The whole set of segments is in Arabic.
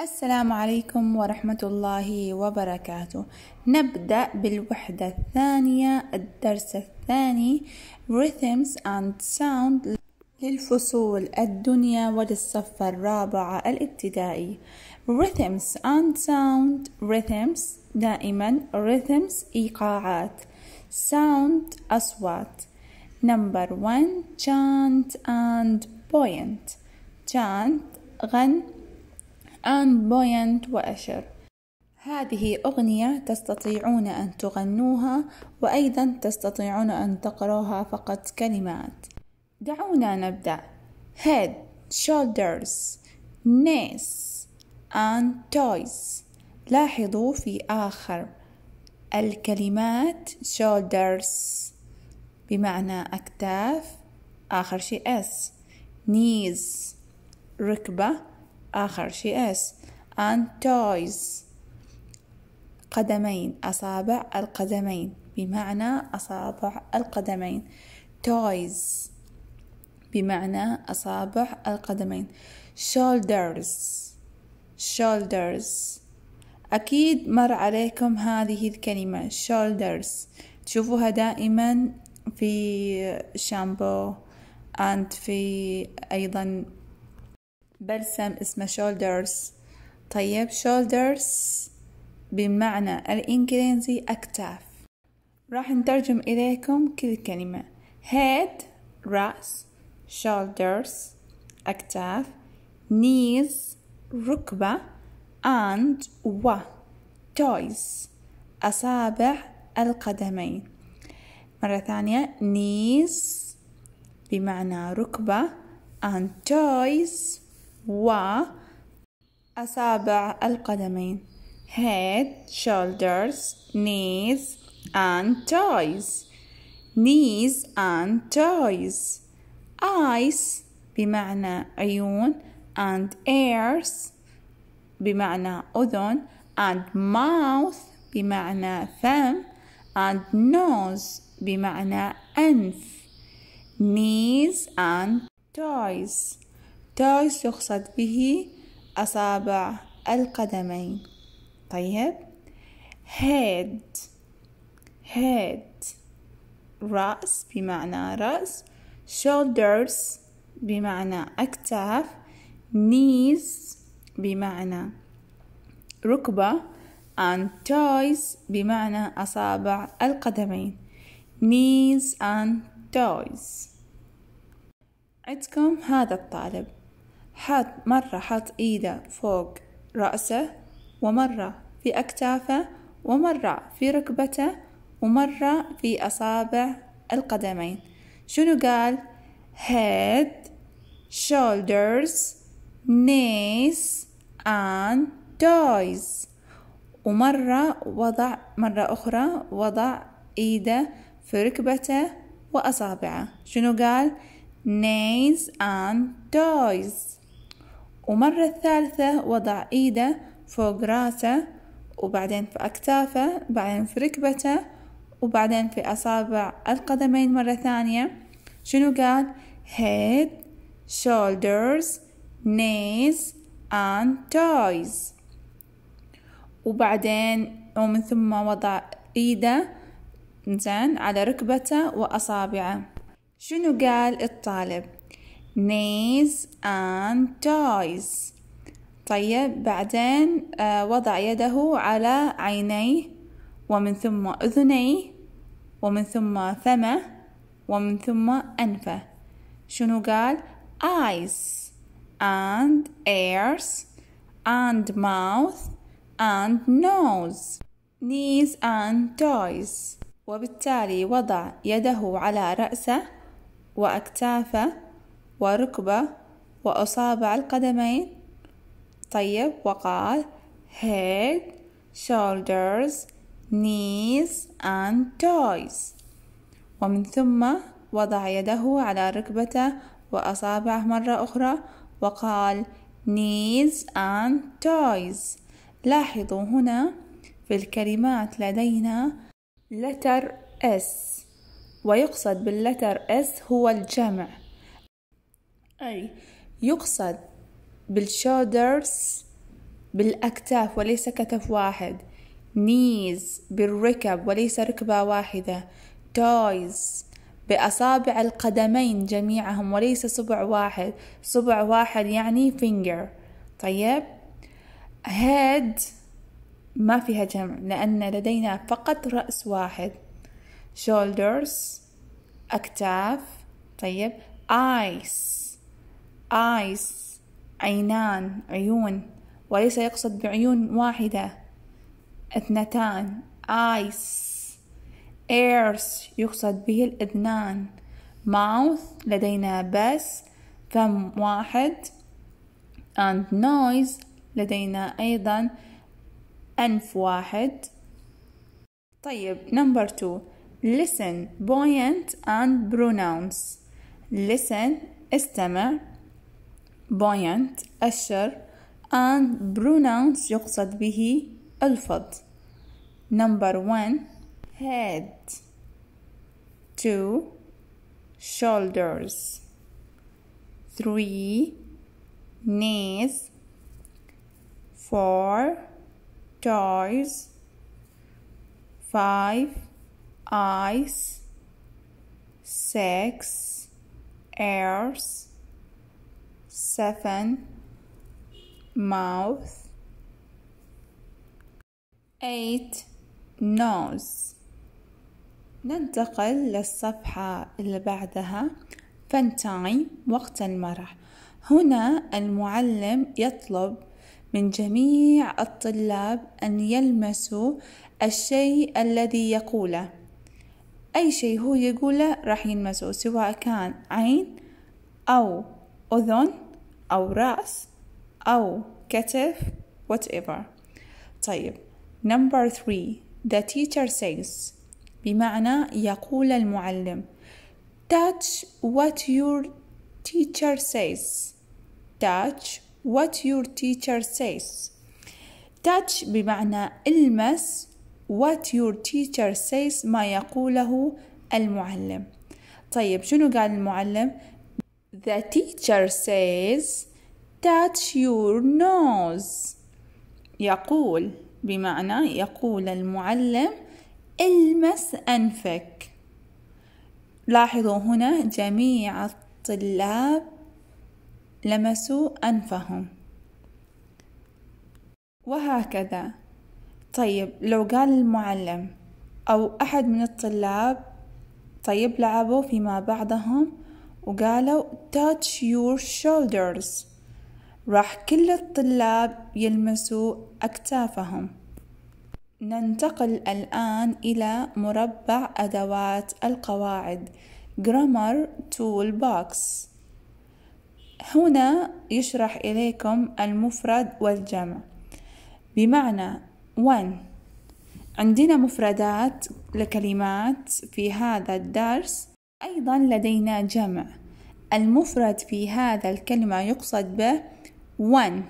السلام عليكم ورحمة الله وبركاته نبدأ بالوحدة الثانية الدرس الثاني Rhythms and Sound للفصول الدنيا وللصف الرابع الابتدائي Rhythms and Sound Rhythms دائما Rhythms إيقاعات Sound أصوات Number one Chant and Point Chant غن and buoyant وأشر هذه أغنية تستطيعون أن تغنوها وأيضا تستطيعون أن تقروها فقط كلمات دعونا نبدأ head, shoulders, knees and toys لاحظوا في آخر الكلمات shoulders بمعنى أكتاف آخر شيء S knees ركبة آخر شيء S and toys قدمين أصابع القدمين بمعنى أصابع القدمين toys بمعنى أصابع القدمين shoulders shoulders أكيد مر عليكم هذه الكلمة shoulders تشوفوها دائما في شامبو and في أيضا بلسم اسمه shoulders طيب shoulders بمعنى الإنجليزي أكتاف راح نترجم إليكم كل كلمة head رأس shoulders أكتاف knees ركبة and و toys أصابع القدمين مرة ثانية knees بمعنى ركبة and toys و أصابع القدمين head, shoulders, knees and toes knees and toes eyes بمعنى عيون and ears بمعنى أذن and mouth بمعنى فم and nose بمعنى أنف knees and toes تويس يقصد به أصابع القدمين طيب head head رأس بمعنى رأس shoulders بمعنى أكتاف knees بمعنى ركبة and toes بمعنى أصابع القدمين knees and toes عندكم هذا الطالب حاط مرة حاط إيده فوق رأسه ومرة في أكتافه ومرة في ركبته ومرة في أصابع القدمين شنو قال head shoulders knees and toes ومرة وضع مرة أخرى وضع إيده في ركبته وأصابعه شنو قال knees and toes ومرة الثالثة وضع إيده فوق راسه وبعدين في أكتافه بعدين في ركبته وبعدين في أصابع القدمين مرة ثانية شنو قال head shoulders knees and toes وبعدين ومن ثم وضع إيده زين على ركبته وأصابعه شنو قال الطالب knees and toys طيب بعدين آه، وضع يده على عينيه ومن ثم أذنيه ومن ثم فمه ومن ثم أنفه شنو قال eyes and ears and mouth and nose knees and toes وبالتالي وضع يده على رأسه وأكتافه وركبة وأصابع القدمين طيب وقال head shoulders knees and toes ومن ثم وضع يده على ركبته وأصابعه مرة أخرى وقال knees and toes لاحظوا هنا في الكلمات لدينا letter S ويقصد باللتر S هو الجمع أي يقصد بالشودرز بالأكتاف وليس كتف واحد نيز بالركب وليس ركبة واحدة تويز بأصابع القدمين جميعهم وليس صبع واحد صبع واحد يعني finger طيب هيد ما فيها جمع لأن لدينا فقط رأس واحد shoulders أكتاف طيب eyes eyes عينان عيون وليس يقصد بعيون واحدة اثنتان eyes ears يقصد به الأذنان mouth لدينا بس فم واحد and noise لدينا أيضا أنف واحد طيب number two listen buoyant and pronouns listen استمع buoyant الشر and pronounce يقصد به الفض number one head two shoulders three knees four toes five eyes six ears seven mouth eight nose ننتقل للصفحة اللي بعدها فانتايم وقت المرح هنا المعلم يطلب من جميع الطلاب أن يلمسوا الشيء الذي يقوله أي شيء هو يقوله راح يلمسه سواء كان عين أو أذن أو رأس أو كتف whatever طيب number three the teacher says بمعنى يقول المعلم touch what your teacher says touch what your teacher says touch بمعنى المس what your teacher says ما يقوله المعلم طيب شنو قال المعلم The teacher says touch your nose يقول بمعنى يقول المعلم المس أنفك لاحظوا هنا جميع الطلاب لمسوا أنفهم وهكذا طيب لو قال المعلم أو أحد من الطلاب طيب لعبوا فيما بعضهم وقالوا touch your shoulders راح كل الطلاب يلمسوا أكتافهم ننتقل الآن إلى مربع أدوات القواعد grammar toolbox هنا يشرح إليكم المفرد والجمع بمعنى one عندنا مفردات لكلمات في هذا الدرس أيضا لدينا جمع المفرد في هذا الكلمة يقصد به one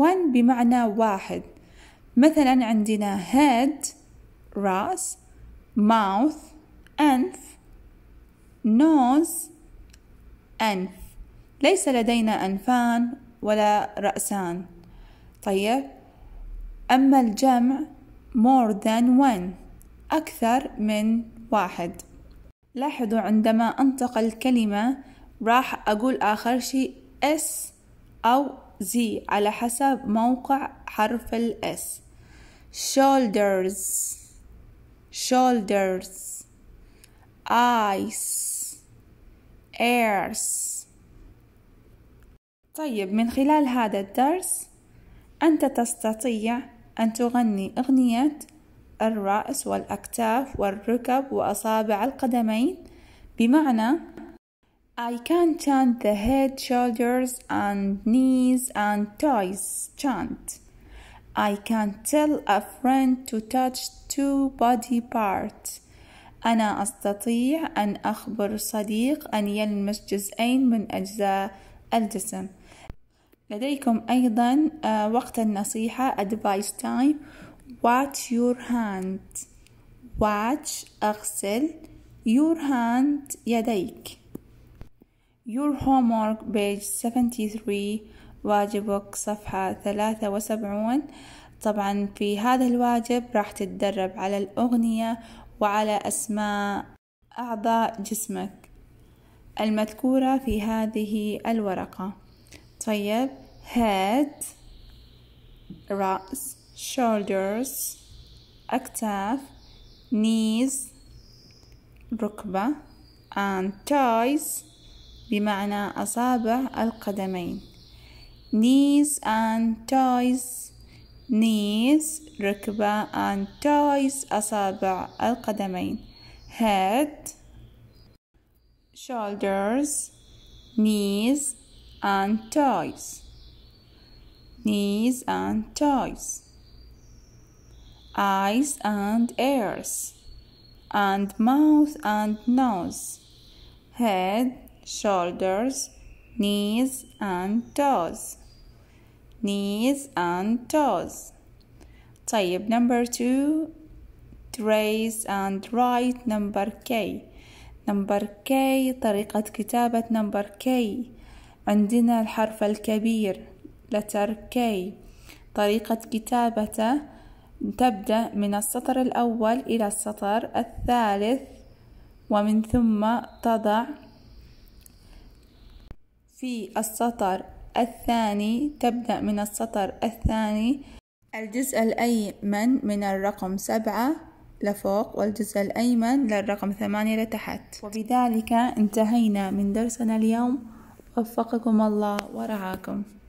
one بمعنى واحد مثلا عندنا head رأس mouth أنف nose أنف ليس لدينا أنفان ولا رأسان طيب أما الجمع more than one أكثر من واحد لاحظوا عندما أنطق الكلمة راح أقول آخر شيء S أو Z على حسب موقع حرف ال S shoulders shoulders eyes ears طيب من خلال هذا الدرس أنت تستطيع أن تغني أغنية الرأس والأكتاف والركب وأصابع القدمين بمعنى I can chant the head, shoulders and knees and toes chant I can tell a friend to touch two body parts أنا أستطيع أن أخبر صديق أن يلمس جزئين من أجزاء الجسم لديكم أيضا آه، وقت النصيحة advice time Watch your hand Watch أغسل your hand يديك Your homework page 73 واجبك صفحة 73 طبعا في هذا الواجب راح تتدرب على الأغنية وعلى أسماء أعضاء جسمك المذكورة في هذه الورقة طيب head رأس shoulders أكتاف knees ركبة and toes بمعنى أصابع القدمين knees and toes knees ركبة and toes أصابع القدمين head shoulders knees and toes knees and toes eyes and ears, and mouth and nose, head, shoulders, knees and toes, knees and toes. طيب number two trace and write number K number K طريقة كتابة number K عندنا الحرف الكبير letter K طريقة كتابته تبدأ من السطر الأول إلى السطر الثالث ومن ثم تضع في السطر الثاني تبدأ من السطر الثاني الجزء الأيمن من الرقم سبعة لفوق والجزء الأيمن للرقم ثمانية لتحت وبذلك انتهينا من درسنا اليوم وفقكم الله ورعاكم